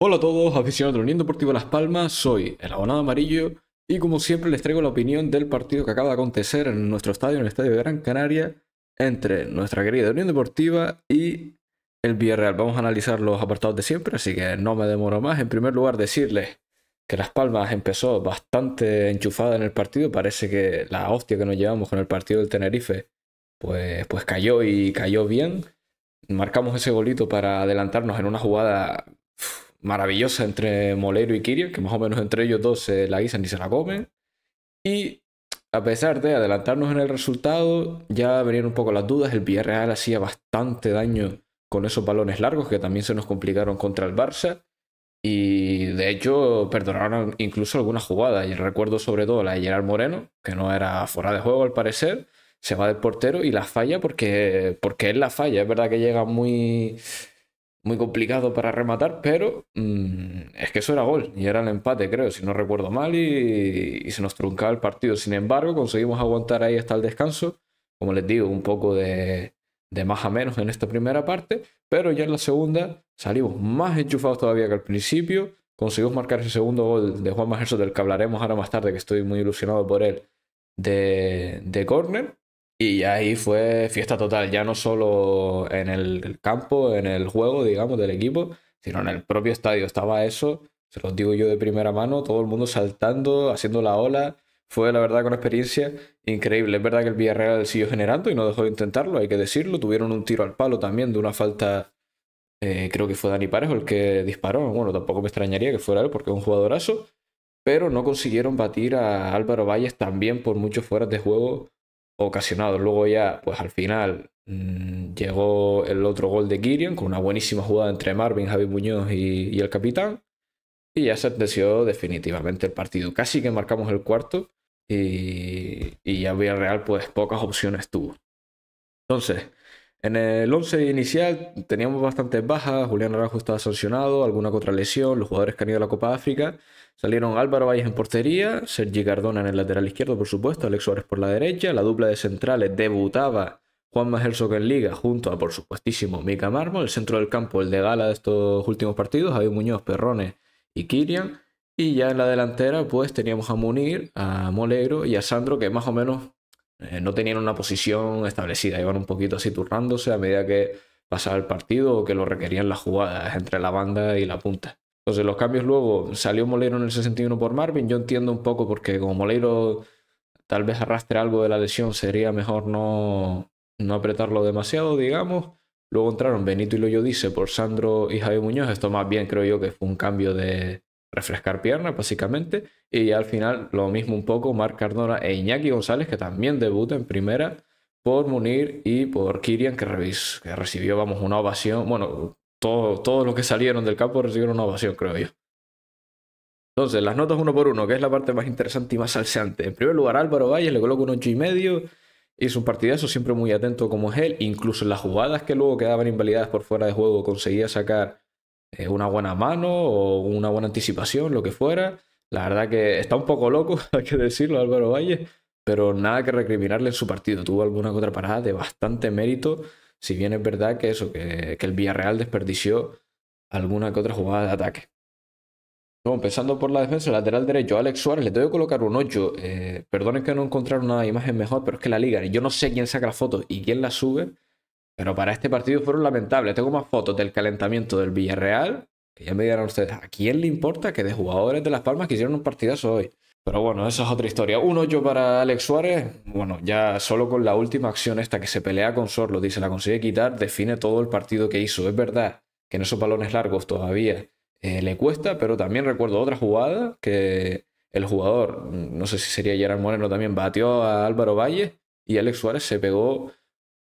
Hola a todos, aficionados de Unión Deportiva Las Palmas, soy el abonado amarillo y como siempre les traigo la opinión del partido que acaba de acontecer en nuestro estadio, en el estadio de Gran Canaria, entre nuestra querida Unión Deportiva y el Villarreal. Vamos a analizar los apartados de siempre, así que no me demoro más. En primer lugar, decirles que Las Palmas empezó bastante enchufada en el partido, parece que la hostia que nos llevamos con el partido del Tenerife, pues, pues cayó y cayó bien. Marcamos ese golito para adelantarnos en una jugada maravillosa entre Molero y Kiria, que más o menos entre ellos dos se la guisan y se la comen. Y a pesar de adelantarnos en el resultado, ya venían un poco las dudas. El Villarreal hacía bastante daño con esos balones largos que también se nos complicaron contra el Barça. Y de hecho, perdonaron incluso algunas jugadas. Y recuerdo sobre todo la de Gerard Moreno, que no era fuera de juego al parecer. Se va del portero y la falla porque, porque él la falla. Es verdad que llega muy muy complicado para rematar, pero mm, es que eso era gol y era el empate, creo, si no recuerdo mal, y, se nos truncaba el partido. Sin embargo, conseguimos aguantar ahí hasta el descanso, como les digo, un poco de, más a menos en esta primera parte, pero ya en la segunda salimos más enchufados todavía que al principio, conseguimos marcar ese segundo gol de Juan Majerso, del que hablaremos ahora más tarde, que estoy muy ilusionado por él, de, de córner. Y ahí fue fiesta total, ya no solo en el campo, en el juego, digamos, del equipo, sino en el propio estadio. Estaba eso, se los digo yo de primera mano, todo el mundo saltando, haciendo la ola. Fue, la verdad, con experiencia increíble. Es verdad que el Villarreal siguió generando y no dejó de intentarlo, hay que decirlo. Tuvieron un tiro al palo también de una falta, eh, creo que fue Dani Pares el que disparó. Bueno, tampoco me extrañaría que fuera él porque es un jugadorazo. Pero no consiguieron batir a Álvaro Valles también por muchos fueras de juego ocasionado Luego ya, pues al final mm, llegó el otro gol de Kirion con una buenísima jugada entre Marvin, Javi Muñoz y, el capitán. Y ya se deseó definitivamente el partido. Casi que marcamos el cuarto y, ya ya Villarreal pues pocas opciones tuvo. Entonces, en el 11 inicial teníamos bastantes bajas, Julián Araujo estaba sancionado, alguna contralesión, los jugadores que han ido a la Copa de África Salieron Álvaro Valles en portería, Sergi Cardona en el lateral izquierdo, por supuesto, Alex Suárez por la derecha, la dupla de centrales debutaba Juan Herzog en Liga junto a, por supuestísimo, Mica Marmo, el centro del campo, el de gala de estos últimos partidos, Javier Muñoz, Perrones y Kirian, y ya en la delantera pues teníamos a Munir, a Molegro y a Sandro que más o menos eh, no tenían una posición establecida, iban un poquito así turnándose a medida que pasaba el partido o que lo requerían las jugadas entre la banda y la punta. Entonces, los cambios luego salió Molero en el 61 por Marvin. Yo entiendo un poco porque, como Molero tal vez arrastre algo de la lesión, sería mejor no, no apretarlo demasiado, digamos. Luego entraron Benito y Dice por Sandro y Javier Muñoz. Esto más bien creo yo que fue un cambio de refrescar piernas, básicamente. Y al final lo mismo un poco, Marc Cardona e Iñaki González, que también debuta en primera por Munir y por Kirian, que, que recibió, vamos, una ovación. Bueno, todo, todos los que salieron del campo recibieron una ovación, creo yo. Entonces, las notas uno por uno, que es la parte más interesante y más salseante. En primer lugar, Álvaro Valles le coloca un 8 y medio. Hizo un partidazo siempre muy atento como es él. Incluso en las jugadas que luego quedaban invalidadas por fuera de juego, conseguía sacar eh, una buena mano o una buena anticipación, lo que fuera. La verdad que está un poco loco, hay que decirlo, Álvaro Valles, pero nada que recriminarle en su partido. Tuvo alguna otra de bastante mérito si bien es verdad que eso, que, el Villarreal desperdició alguna que otra jugada de ataque. empezando por la defensa, lateral derecho, Alex Suárez, le tengo que colocar un 8. Eh, perdonen que no encontraron una imagen mejor, pero es que la liga, yo no sé quién saca la fotos y quién la sube, pero para este partido fueron lamentables. Tengo más fotos del calentamiento del Villarreal, que ya me dirán ustedes, ¿a quién le importa que de jugadores de Las Palmas que hicieron un partidazo hoy? Pero bueno, esa es otra historia. Un yo para Alex Suárez. Bueno, ya solo con la última acción esta que se pelea con Sorlo dice la consigue quitar, define todo el partido que hizo. Es verdad que en esos balones largos todavía eh, le cuesta, pero también recuerdo otra jugada que el jugador, no sé si sería Gerard Moreno también, batió a Álvaro Valle y Alex Suárez se pegó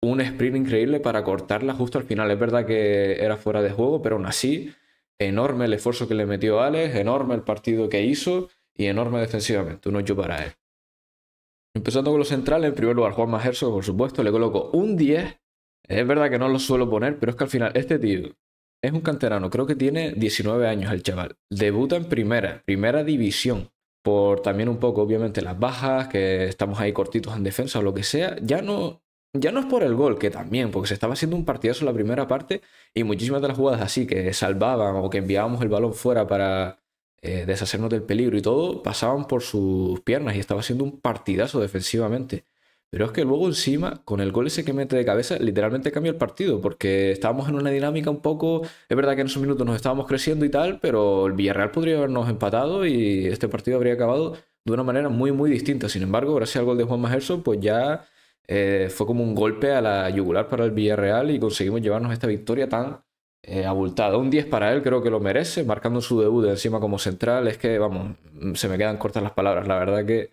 un sprint increíble para cortarla justo al final. Es verdad que era fuera de juego, pero aún así, enorme el esfuerzo que le metió Alex, enorme el partido que hizo y enorme defensivamente, uno yo para él. Empezando con los centrales, en primer lugar Juan Majerso, por supuesto, le coloco un 10. Es verdad que no lo suelo poner, pero es que al final este tío es un canterano, creo que tiene 19 años el chaval. Debuta en primera, primera división. Por también un poco, obviamente, las bajas, que estamos ahí cortitos en defensa o lo que sea. Ya no, ya no es por el gol, que también, porque se estaba haciendo un partidazo en la primera parte y muchísimas de las jugadas así, que salvaban o que enviábamos el balón fuera para, eh, deshacernos del peligro y todo, pasaban por sus piernas y estaba haciendo un partidazo defensivamente. Pero es que luego encima, con el gol ese que mete de cabeza, literalmente cambia el partido, porque estábamos en una dinámica un poco, es verdad que en esos minutos nos estábamos creciendo y tal, pero el Villarreal podría habernos empatado y este partido habría acabado de una manera muy, muy distinta. Sin embargo, gracias al gol de Juan Majerson, pues ya eh, fue como un golpe a la yugular para el Villarreal y conseguimos llevarnos esta victoria tan eh, abultado, Un 10 para él creo que lo merece, marcando su debut de encima como central. Es que, vamos, se me quedan cortas las palabras. La verdad que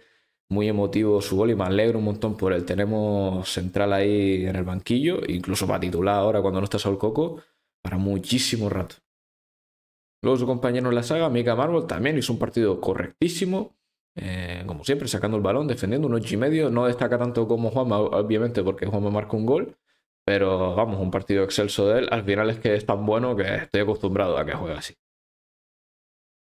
muy emotivo su gol y me alegro un montón por él. Tenemos central ahí en el banquillo, incluso para titular ahora cuando no está Saul Coco, para muchísimo rato. Luego su compañero en la saga, Mika Marvel, también hizo un partido correctísimo. Eh, como siempre, sacando el balón, defendiendo un 8 y medio. No destaca tanto como Juanma, obviamente, porque Juanma marcó un gol. Pero vamos, un partido excelso de él. Al final es que es tan bueno que estoy acostumbrado a que juegue así.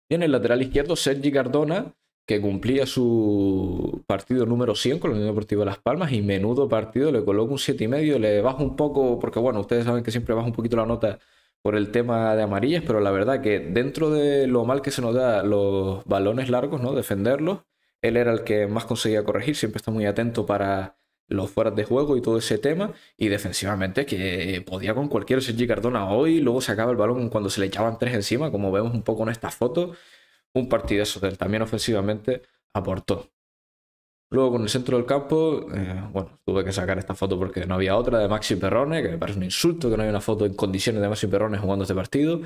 Tiene el lateral izquierdo Sergi Cardona, que cumplía su partido número 100 con el Deportivo de Las Palmas y menudo partido, le coloco un 7,5, le bajo un poco, porque bueno, ustedes saben que siempre bajo un poquito la nota por el tema de amarillas, pero la verdad que dentro de lo mal que se nos da los balones largos, ¿no? Defenderlos, él era el que más conseguía corregir, siempre está muy atento para los fueras de juego y todo ese tema. Y defensivamente que podía con cualquier Sergi Cardona hoy, luego sacaba el balón cuando se le echaban tres encima, como vemos un poco en esta foto. Un partido del también ofensivamente aportó. Luego con el centro del campo, eh, bueno, tuve que sacar esta foto porque no había otra de Maxi Perrone, que me parece un insulto que no haya una foto en condiciones de Maxi Perrone jugando este partido.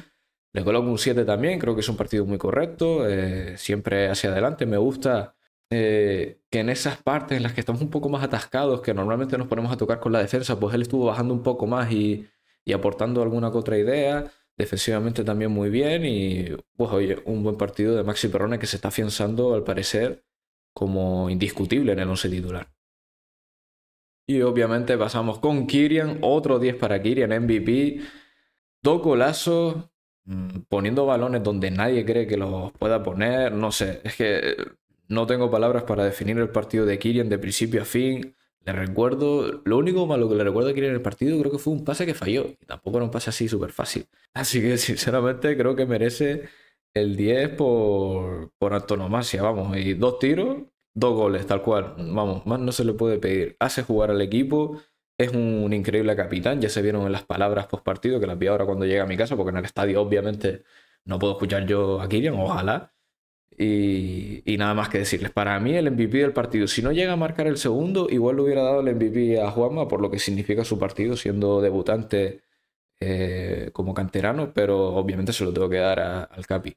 Le coloco un 7 también, creo que es un partido muy correcto, eh, siempre hacia adelante, me gusta eh, que en esas partes en las que estamos un poco más atascados, que normalmente nos ponemos a tocar con la defensa, pues él estuvo bajando un poco más y, aportando alguna otra idea. Defensivamente también muy bien y pues oye, un buen partido de Maxi Perrone que se está afianzando al parecer como indiscutible en el once titular. Y obviamente pasamos con Kirian, otro 10 para Kirian, MVP. Dos golazos, mm, poniendo balones donde nadie cree que los pueda poner. No sé, es que no tengo palabras para definir el partido de Kirian de principio a fin. Le recuerdo, lo único malo que le recuerdo a Kirian en el partido creo que fue un pase que falló. Y tampoco era un pase así súper fácil. Así que sinceramente creo que merece el 10 por, por antonomasia, vamos. Y dos tiros, dos goles, tal cual. Vamos, más no se le puede pedir. Hace jugar al equipo. Es un increíble capitán. Ya se vieron en las palabras post partido, que las vi ahora cuando llega a mi casa, porque en el estadio obviamente no puedo escuchar yo a Kirian. ojalá. Y, nada más que decirles, para mí el MVP del partido, si no llega a marcar el segundo, igual le hubiera dado el MVP a Juanma por lo que significa su partido siendo debutante eh, como canterano, pero obviamente se lo tengo que dar al Capi.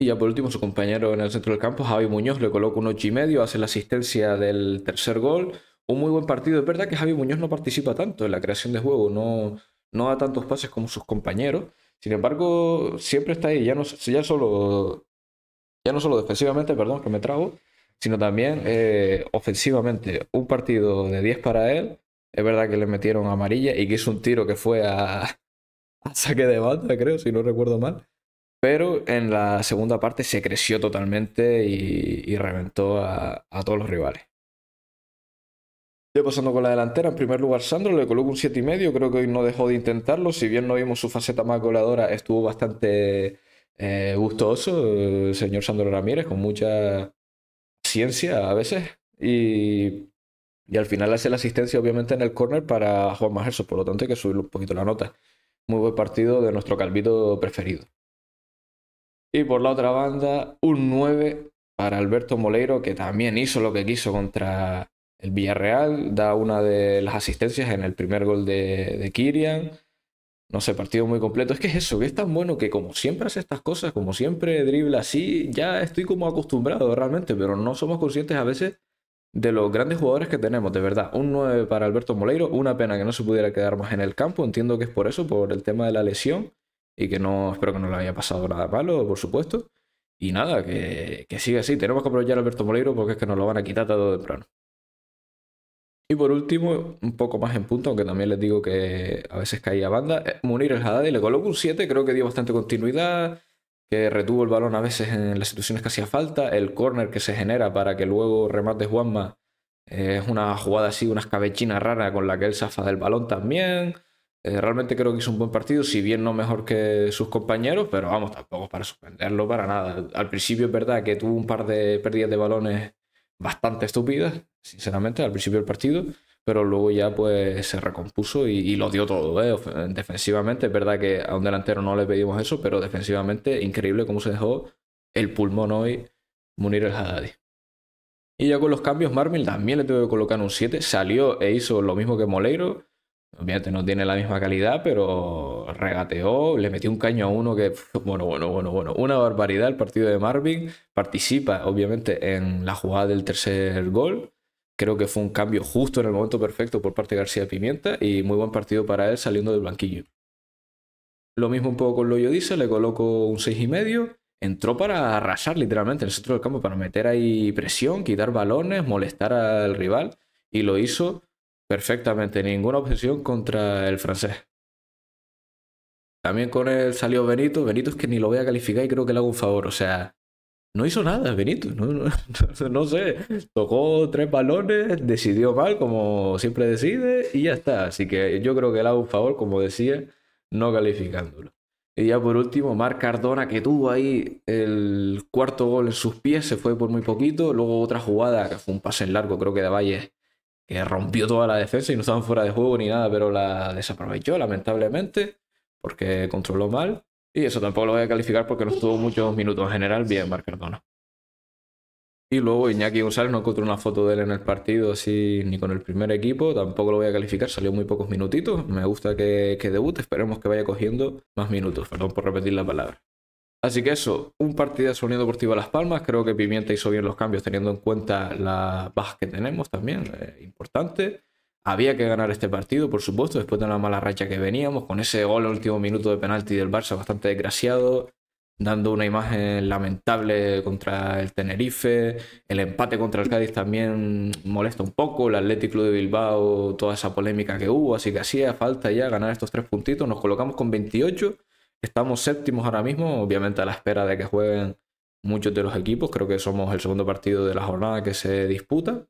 Y ya por último, su compañero en el centro del campo, Javi Muñoz, le coloca un 8 y medio, hace la asistencia del tercer gol. Un muy buen partido. Es verdad que Javi Muñoz no participa tanto en la creación de juego, no, no da tantos pases como sus compañeros sin embargo, siempre está ahí, ya no, solo, ya no solo defensivamente, perdón, que me trago, sino también eh, ofensivamente. Un partido de 10 para él, es verdad que le metieron amarilla y que hizo un tiro que fue a, saque de banda, creo, si no recuerdo mal. Pero en la segunda parte se creció totalmente y, reventó a todos los rivales. Yo pasando con la delantera, en primer lugar Sandro, le coloco un 7,5, creo que hoy no dejó de intentarlo, si bien no vimos su faceta más goleadora, estuvo bastante eh, gustoso el eh, señor Sandro Ramírez, con mucha ciencia a veces, y, y al final hace la asistencia obviamente en el córner para Juan Majerso, por lo tanto hay que subirle un poquito la nota. Muy buen partido de nuestro calvito preferido. Y por la otra banda, un 9 para Alberto Moleiro, que también hizo lo que quiso contra el Villarreal da una de las asistencias en el primer gol de, Kirian. No sé, partido muy completo. Es que es eso, que es tan bueno que como siempre hace estas cosas, como siempre dribla así, ya estoy como acostumbrado realmente, pero no somos conscientes a veces de los grandes jugadores que tenemos, de verdad. Un 9 para Alberto Moleiro, una pena que no se pudiera quedar más en el campo, entiendo que es por eso, por el tema de la lesión, y que no, espero que no le haya pasado nada malo, por supuesto. Y nada, que, sigue así, tenemos que aprovechar a Alberto Moleiro porque es que nos lo van a quitar todo de plano. Y por último, un poco más en punto, aunque también les digo que a veces caía banda, eh, Munir el Haddad y le coloco un 7, creo que dio bastante continuidad, que retuvo el balón a veces en las situaciones que hacía falta, el corner que se genera para que luego remate Juanma eh, es una jugada así, una escabechina rara con la que él zafa del balón también. Eh, realmente creo que hizo un buen partido, si bien no mejor que sus compañeros, pero vamos, tampoco para suspenderlo para nada. Al principio es verdad que tuvo un par de pérdidas de balones bastante estúpidas, sinceramente, al principio del partido, pero luego ya pues se recompuso y, lo dio todo. ¿eh? Defensivamente, es verdad que a un delantero no le pedimos eso, pero defensivamente, increíble cómo se dejó el pulmón hoy Munir el Haddadi. Y ya con los cambios, Marmil también le tuve que colocar un 7, salió e hizo lo mismo que Moleiro. Obviamente no tiene la misma calidad, pero regateó, le metió un caño a uno que, bueno, bueno, bueno, bueno, una barbaridad el partido de Marvin, participa obviamente en la jugada del tercer gol, creo que fue un cambio justo en el momento perfecto por parte de García Pimienta y muy buen partido para él saliendo del blanquillo. Lo mismo un poco con yo Dice, le coloco un y medio, Entró para arrasar literalmente en el centro del campo, para meter ahí presión, quitar balones, molestar al rival y lo hizo perfectamente, ninguna objeción contra el francés. También con él salió Benito. Benito es que ni lo voy a calificar y creo que le hago un favor. O sea, no hizo nada Benito. No, no, sé. Tocó tres balones, decidió mal, como siempre decide, y ya está. Así que yo creo que le hago un favor, como decía, no calificándolo. Y ya por último, Marc Cardona, que tuvo ahí el cuarto gol en sus pies, se fue por muy poquito. Luego otra jugada, que fue un pase en largo, creo que de Valle, que rompió toda la defensa y no estaban fuera de juego ni nada, pero la desaprovechó, lamentablemente porque controló mal. Y eso tampoco lo voy a calificar porque no estuvo muchos minutos en general bien Marc Cardona. Y luego Iñaki González no encuentro una foto de él en el partido así ni con el primer equipo, tampoco lo voy a calificar, salió muy pocos minutitos. Me gusta que, debute, esperemos que vaya cogiendo más minutos, perdón por repetir la palabra. Así que eso, un partido sonido Unión Deportiva Las Palmas, creo que Pimienta hizo bien los cambios teniendo en cuenta la baja que tenemos también, eh, importante. Había que ganar este partido, por supuesto, después de una mala racha que veníamos, con ese gol al último minuto de penalti del Barça bastante desgraciado, dando una imagen lamentable contra el Tenerife, el empate contra el Cádiz también molesta un poco, el Atlético de Bilbao, toda esa polémica que hubo, así que hacía falta ya ganar estos tres puntitos, nos colocamos con 28, estamos séptimos ahora mismo, obviamente a la espera de que jueguen muchos de los equipos, creo que somos el segundo partido de la jornada que se disputa,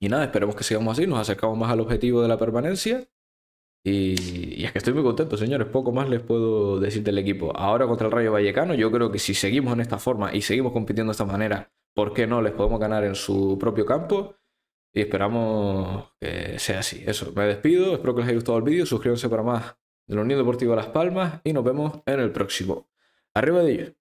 y nada, esperemos que sigamos así, nos acercamos más al objetivo de la permanencia. Y, es que estoy muy contento, señores. Poco más les puedo decir del equipo. Ahora contra el Rayo Vallecano, yo creo que si seguimos en esta forma y seguimos compitiendo de esta manera, ¿por qué no? Les podemos ganar en su propio campo. Y esperamos que sea así. Eso, me despido. Espero que les haya gustado el vídeo. Suscríbanse para más de la Unión Deportiva Las Palmas y nos vemos en el próximo. Arriba de ellos.